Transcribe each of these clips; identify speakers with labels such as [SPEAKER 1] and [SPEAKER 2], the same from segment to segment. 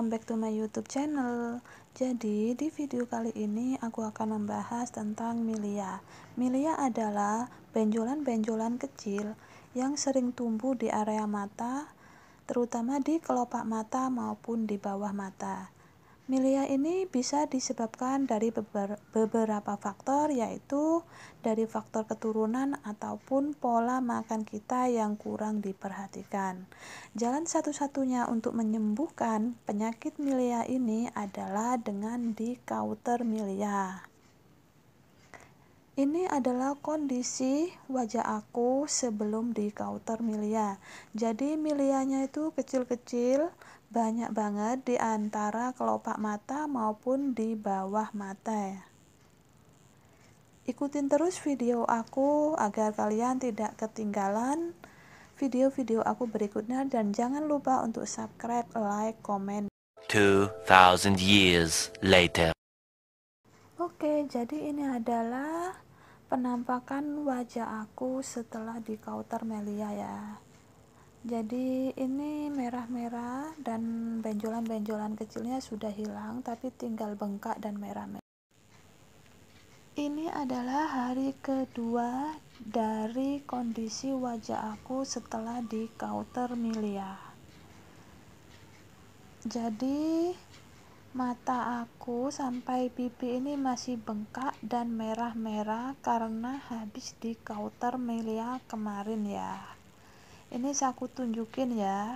[SPEAKER 1] welcome back to my youtube channel jadi di video kali ini aku akan membahas tentang milia milia adalah benjolan-benjolan kecil yang sering tumbuh di area mata terutama di kelopak mata maupun di bawah mata Milia ini bisa disebabkan dari beberapa faktor yaitu dari faktor keturunan ataupun pola makan kita yang kurang diperhatikan. Jalan satu-satunya untuk menyembuhkan penyakit milia ini adalah dengan di kauter milia. Ini adalah kondisi wajah aku sebelum di counter milia. Jadi milianya itu kecil-kecil, banyak banget di antara kelopak mata maupun di bawah mata Ikutin terus video aku agar kalian tidak ketinggalan video-video aku berikutnya dan jangan lupa untuk subscribe, like, komen. 2000 years later. Oke, jadi ini adalah penampakan wajah aku setelah di kauter melia ya jadi ini merah-merah dan benjolan-benjolan kecilnya sudah hilang tapi tinggal bengkak dan merah-merah ini adalah hari kedua dari kondisi wajah aku setelah di kauter melia. jadi Mata aku sampai pipi ini masih bengkak dan merah-merah karena habis di kauter Melia kemarin ya. Ini aku tunjukin ya.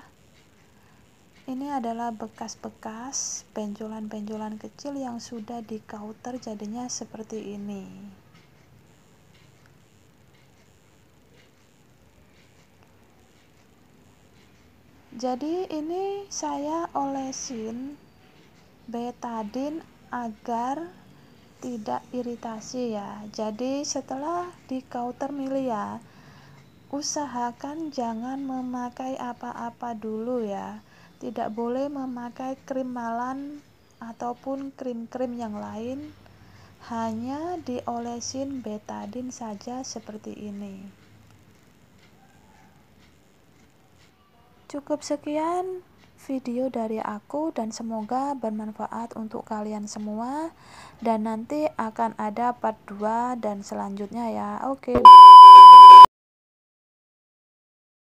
[SPEAKER 1] Ini adalah bekas-bekas benjolan-benjolan kecil yang sudah di kauter jadinya seperti ini. Jadi ini saya olesin betadin agar tidak iritasi ya. Jadi setelah di counter milia, ya, usahakan jangan memakai apa-apa dulu ya. Tidak boleh memakai krim malam ataupun krim-krim yang lain. Hanya diolesin betadin saja seperti ini. Cukup sekian video dari aku dan semoga bermanfaat untuk kalian semua dan nanti akan ada part 2 dan selanjutnya ya oke okay.